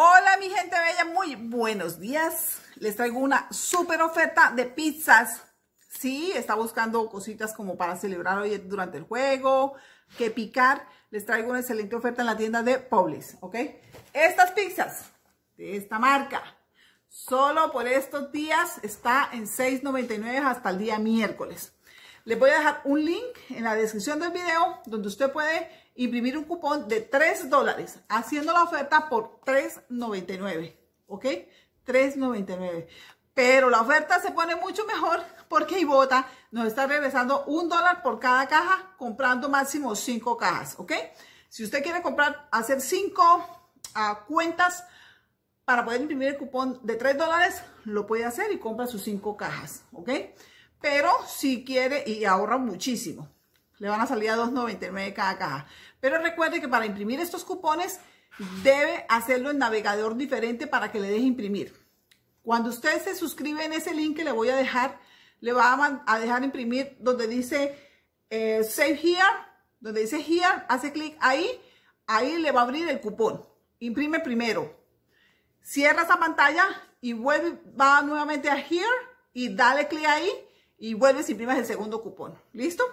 Hola mi gente bella, muy buenos días. Les traigo una super oferta de pizzas. Sí, está buscando cositas como para celebrar hoy durante el juego, que picar. Les traigo una excelente oferta en la tienda de Poblis, ¿ok? Estas pizzas de esta marca, solo por estos días está en $6.99 hasta el día miércoles. Les voy a dejar un link en la descripción del video donde usted puede imprimir un cupón de 3 dólares haciendo la oferta por 3.99. ¿Ok? 3.99. Pero la oferta se pone mucho mejor porque Ibota nos está regresando un dólar por cada caja comprando máximo 5 cajas. ¿Ok? Si usted quiere comprar, hacer 5 ah, cuentas para poder imprimir el cupón de 3 dólares, lo puede hacer y compra sus 5 cajas. ¿Ok? Pero si quiere y ahorra muchísimo. Le van a salir a 2.99 cada caja. Pero recuerde que para imprimir estos cupones debe hacerlo en navegador diferente para que le deje imprimir. Cuando usted se suscribe en ese link que le voy a dejar, le va a, dejar imprimir donde dice eh, Save Here, donde dice Here, hace clic ahí, ahí le va a abrir el cupón. Imprime primero. Cierra esa pantalla y vuelve, va nuevamente a Here y dale clic ahí y vuelves y imprimas el segundo cupón. ¿Listo?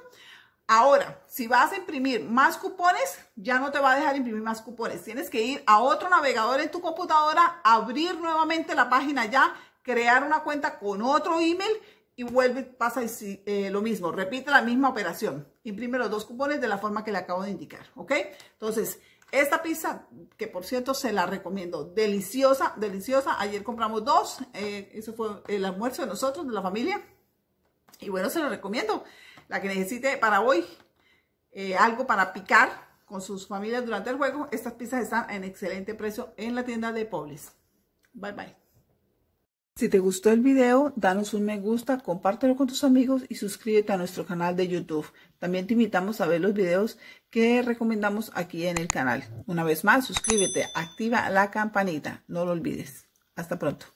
Ahora, si vas a imprimir más cupones, ya no te va a dejar imprimir más cupones. Tienes que ir a otro navegador en tu computadora, abrir nuevamente la página ya, crear una cuenta con otro email y vuelve, pasa eh, lo mismo. Repite la misma operación. Imprime los dos cupones de la forma que le acabo de indicar. ¿Ok? Entonces, esta pizza, que por cierto se la recomiendo, deliciosa, deliciosa. Ayer compramos dos, eh, eso fue el almuerzo de nosotros, de la familia. Y bueno, se lo recomiendo. La que necesite para hoy eh, algo para picar con sus familias durante el juego, estas pizzas están en excelente precio en la tienda de Pobles. Bye bye. Si te gustó el video, danos un me gusta, compártelo con tus amigos y suscríbete a nuestro canal de YouTube. También te invitamos a ver los videos que recomendamos aquí en el canal. Una vez más, suscríbete, activa la campanita, no lo olvides. Hasta pronto.